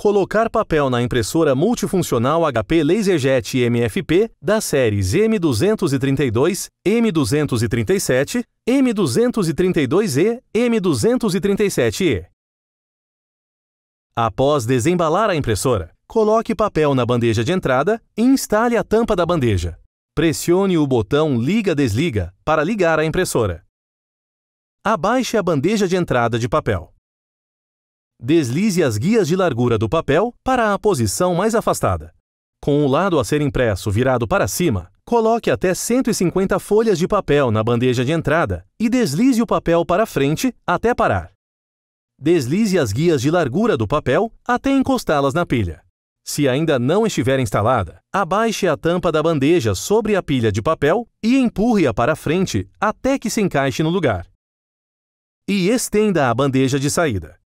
Colocar papel na impressora multifuncional HP LaserJet MFP das séries M232, M237, M232E, M237E. Após desembalar a impressora, coloque papel na bandeja de entrada e instale a tampa da bandeja. Pressione o botão Liga-Desliga para ligar a impressora. Abaixe a bandeja de entrada de papel. Deslize as guias de largura do papel para a posição mais afastada. Com o lado a ser impresso virado para cima, coloque até 150 folhas de papel na bandeja de entrada e deslize o papel para frente até parar. Deslize as guias de largura do papel até encostá-las na pilha. Se ainda não estiver instalada, abaixe a tampa da bandeja sobre a pilha de papel e empurre-a para frente até que se encaixe no lugar. E estenda a bandeja de saída.